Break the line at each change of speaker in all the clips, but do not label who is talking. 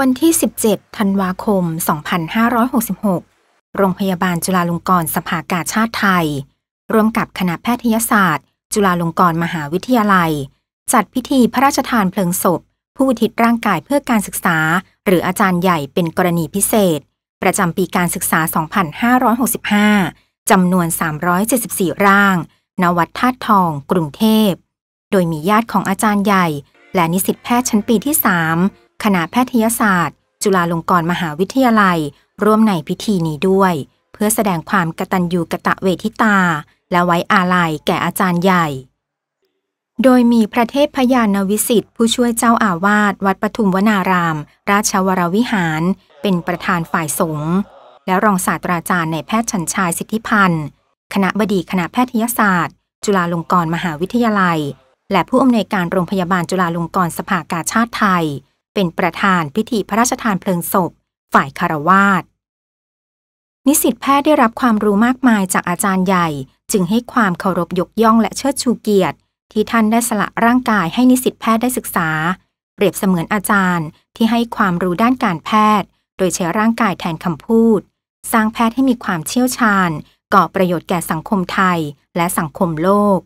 วันที่ 17 ธันวาคม 2566 โรงพยาบาลจุฬาลงกรณ์สภากาชาติไทย ร่วมกับคณะแพทยศาสตร์ จุฬาลงกรณ์มหาวิทยาลัย จัดพิธีพระราชทานเพลิงศพ ผู้ทิศร่างกายเพื่อการศึกษา หรืออาจารย์ใหญ่เป็นกรณีพิเศษ ประจำปีการศึกษา 2565 จำนวน 374 ร่าง นวัดธาตุทองกรุงเทพ โดยมีญาติของอาจารย์ใหญ่ และนิสิตแพทย์ชั้นปีที่3คณะแพทยศาสตร์ จุฬาลงกรณ์มหาวิทยาลัย ร่วมในพิธีนี้ด้วย เพื่อแสดงความกตัญญูกะตะเวทิตา และไว้อาลัยแก่อาจารย์ใหญ่ โดยมีพระเทพพยานวิสิทธิ์ผู้ช่วยเจ้าอาวาสวัดปทุมวนาราม ราชวรวิหาร เป็นประธานฝ่ายสงฆ์และรองศาสตราจารย์ในแพทย์ชันชายสิทธิพันธ์คณะบดีคณะแพทยศาสตร์ จุฬาลงกรณ์มหาวิทยาลัย และผู้อำนวยการโรงพยาบาลจุฬาลงกรณ์สภากาชาติไทยเป็นประธานพิธีพระราชทานเพลิงศพ ฝ่ายคารวาสนิสิตแพทย์ได้รับความรู้มากมายจากอาจารย์ใหญ่ จึงให้ความเคารพยกย่องและเชิดชูเกียรติ ที่ท่านได้สละร่างกายให้นิสิตแพทย์ได้ศึกษาเปรียบเสมือนอาจารย์ที่ให้ความรู้ด้านการแพทย์ โดยใช้ร่างกายแทนคำพูด สร้างแพทย์ให้มีความเชี่ยวชาญก่อประโยชน์แก่สังคมไทย และสังคมโลก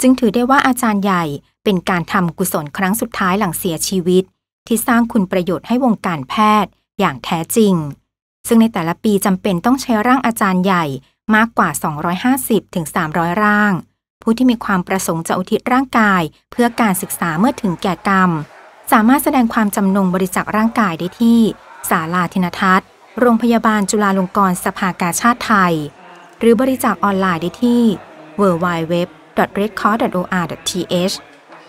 จึงถือได้ว่าอาจารย์ใหญ่ เป็นการทำกุศลครั้งสุดท้ายหลังเสียชีวิตที่สร้างคุณประโยชน์ให้วงการแพทย์ อย่างแท้จริง ซึ่งในแต่ละปีจำเป็นต้องใช้ร่างอาจารย์ใหญ่ มากกว่า 250-300 ร่าง ผู้ที่มีความประสงค์จะอุทิศร่างกาย เพื่อการศึกษาเมื่อถึงแก่กรรม สามารถแสดงความจำนงบริจาคร่างกายได้ที่ศาลาธินทัศน์ โรงพยาบาลจุฬาลงกรณ์สภากาชาติไทย หรือบริจาคออนไลน์ได้ที่ www.redcross.or.th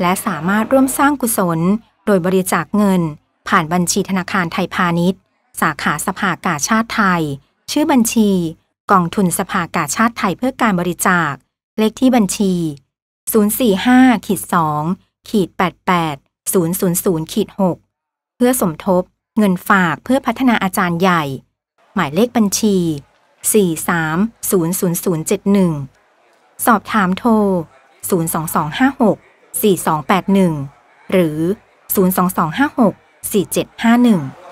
และสามารถร่วมสร้างกุศลโดยบริจาคเงิน ผ่านบัญชีธนาคารไทยพาณิชย์ สาขาสภากาชาติไทย ชื่อบัญชี กองทุนสภากาชาติไทยเพื่อการบริจาค เลขที่บัญชี 045ีด2 88 000 6 เพื่อสมทบเงินฝากเพื่อพัฒนาอาจารย์ใหญ่ หมายเลขบัญชี 43000071 สอบถามโทร 02256 4281 หรือ02256 4751